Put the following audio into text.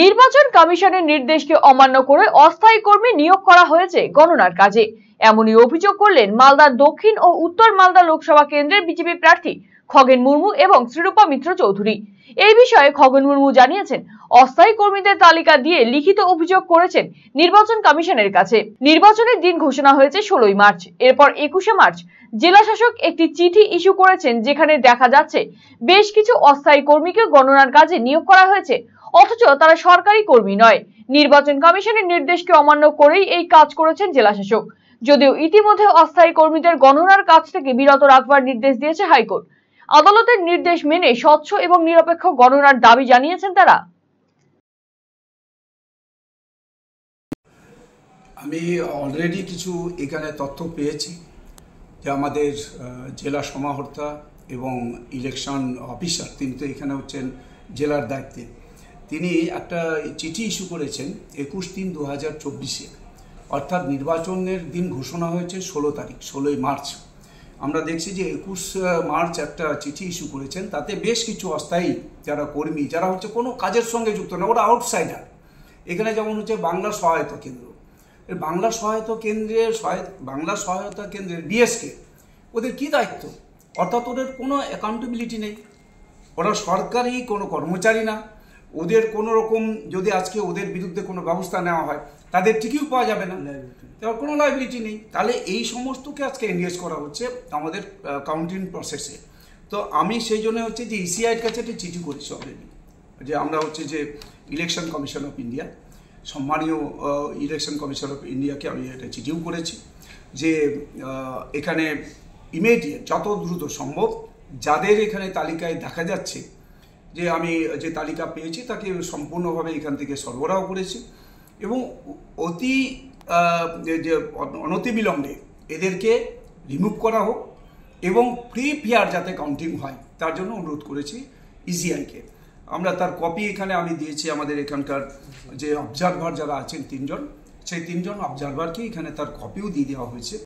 নির্বাচন কমিশনের নির্দেশকে অমান্য করে অস্থায়ী কর্মী নিয়োগ করা হয়েছে গণনার কাজে এমনই অভিযোগ করলেন মালদা দক্ষিণ ও উত্তর মালদা লোকসভা কেন্দ্রের বিজেপি প্রার্থী খগেন মুর্মু এবং শ্রীরূপা মিত্র চৌধুরী এই বিষয়ে খগেন মুর্মু জানিয়েছেন অস্থায়ী কর্মীদের তালিকা দিয়ে লিখিত অভিযোগ করেছেন নির্বাচন কমিশনের কাছে নির্বাচনের দিন ঘোষণা হয়েছে ষোলোই মার্চ এরপর একুশে মার্চ জেলা শাসক একটি চিঠি ইস্যু করেছেন যেখানে দেখা যাচ্ছে বেশ কিছু অস্থায়ী কর্মীকে গণনার কাজে নিয়োগ করা হয়েছে অথচ তারা সরকারি কর্মী নয় নির্বাচন কমিশনের নির্দেশকে অমান্য করেই এই কাজ করেছেন জেলাশাসক যদিও ইতিমধ্যে অস্থায়ী কর্মীদের গণনার কাজ থেকে বিরত রাখবার নির্দেশ দিয়েছে হাইকোর্ট আদালতের নির্দেশ মেনে স্বচ্ছ এবং নিরপেক্ষ গণনার দাবি জানিয়েছেন তারা আমি অলরেডি কিছু এখানে তথ্য পেয়েছি যে আমাদের জেলা সমাহর্তা এবং ইলেকশন অফিসার তিনি তো এখানে হচ্ছেন জেলার দায়িত্বে তিনি একটা চিঠি ইস্যু করেছেন একুশ তিন দু হাজার চব্বিশে অর্থাৎ নির্বাচনের দিন ঘোষণা হয়েছে ষোলো তারিখ ষোলোই মার্চ আমরা দেখছি যে একুশ মার্চ একটা চিঠি ইস্যু করেছেন তাতে বেশ কিছু অস্থায়ী যারা কর্মী যারা হচ্ছে কোনো কাজের সঙ্গে যুক্ত না ওরা আউটসাইডার এখানে যেমন হচ্ছে বাংলা সহায়তা কেন্দ্র বাংলা সহায়তা কেন্দ্রের বাংলা সহায়তা কেন্দ্রের বিএসকে ওদের কি দায়িত্ব অর্থাৎ ওদের কোনো অ্যাকাউন্টেবিলিটি নেই ওরা সরকারি কোনো কর্মচারী না ওদের কোনো রকম যদি আজকে ওদের বিরুদ্ধে কোনো ব্যবস্থা নেওয়া হয় তাদের ঠিকই পাওয়া যাবে না তার কোনো লাইবিলিটি নেই তাহলে এই সমস্তকে আজকে এনগেজ করা হচ্ছে আমাদের কাউন্টিং প্রসেসে তো আমি সেই জন্য হচ্ছে যে ইসিআইয়ের e কাছে একটি চিঠি করছি অলরেডি যে আমরা হচ্ছে যে ইলেকশন কমিশন অফ ইন্ডিয়া সম্মানীয় ইলেকশন কমিশন অফ ইন্ডিয়াকে আমি একটা চিঠিও করেছি যে এখানে ইমিডিয়েট যত দ্রুত সম্ভব যাদের এখানে তালিকায় দেখা যাচ্ছে যে আমি যে তালিকা পেয়েছি তাকে সম্পূর্ণভাবে এখান থেকে সরবরাহ করেছি এবং অতি যে অনতিবিলম্বে এদেরকে রিমুভ করা হোক এবং ফ্রি ফেয়ার যাতে কাউন্টিং হয় তার জন্য অনুরোধ করেছি ইজিআইকে e আমরা তার কপি এখানে আমি দিয়েছি আমাদের এখানকার যে অবজারভার যারা আছেন তিনজন সেই তিনজন অবজারভারকে এখানে তার কপিও দিয়ে দেওয়া হয়েছে